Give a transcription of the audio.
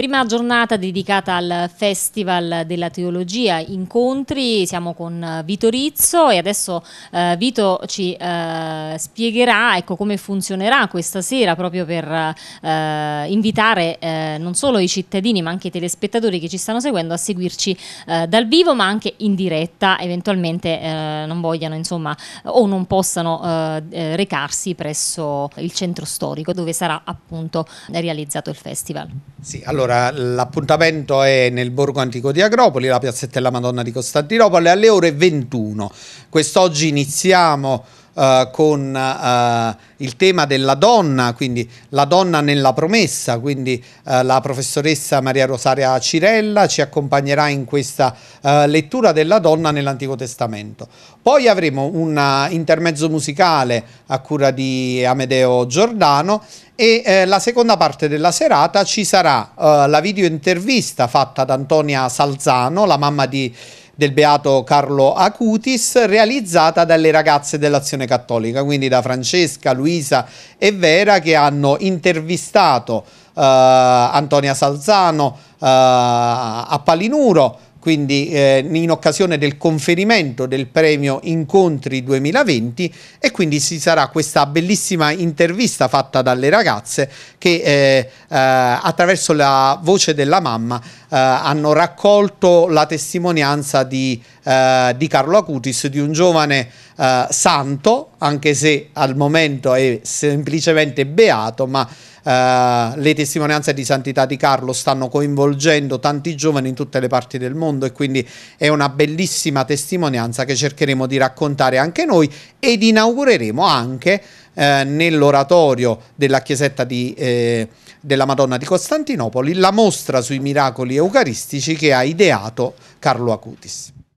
Prima giornata dedicata al Festival della Teologia, incontri, siamo con eh, Vito Rizzo e adesso eh, Vito ci eh, spiegherà ecco, come funzionerà questa sera proprio per eh, invitare eh, non solo i cittadini ma anche i telespettatori che ci stanno seguendo a seguirci eh, dal vivo ma anche in diretta, eventualmente non vogliano insomma o non possano recarsi presso il centro storico dove sarà appunto realizzato il festival. Sì, allora l'appuntamento è nel Borgo Antico di Agropoli, la piazzetta della Madonna di Costantinopoli alle ore 21. Quest'oggi iniziamo eh, con eh, il tema della donna, quindi la donna nella promessa, quindi eh, la professoressa Maria Rosaria Cirella ci accompagnerà in questa eh, lettura della donna nell'Antico Testamento. Poi avremo un eh, intermezzo musicale a cura di Amedeo Giordano e eh, la seconda parte della serata ci sarà eh, la videointervista fatta da Antonia Salzano, la mamma di del beato Carlo Acutis realizzata dalle ragazze dell'Azione Cattolica, quindi da Francesca, Luisa e Vera che hanno intervistato eh, Antonia Salzano, eh, a Palinuro, quindi eh, in occasione del conferimento del premio Incontri 2020 e quindi ci sarà questa bellissima intervista fatta dalle ragazze che eh, eh, attraverso la voce della mamma eh, hanno raccolto la testimonianza di, di Carlo Acutis, di un giovane santo anche se al momento è semplicemente beato, ma Uh, le testimonianze di santità di Carlo stanno coinvolgendo tanti giovani in tutte le parti del mondo e quindi è una bellissima testimonianza che cercheremo di raccontare anche noi ed inaugureremo anche uh, nell'oratorio della chiesetta di, eh, della Madonna di Costantinopoli la mostra sui miracoli eucaristici che ha ideato Carlo Acutis.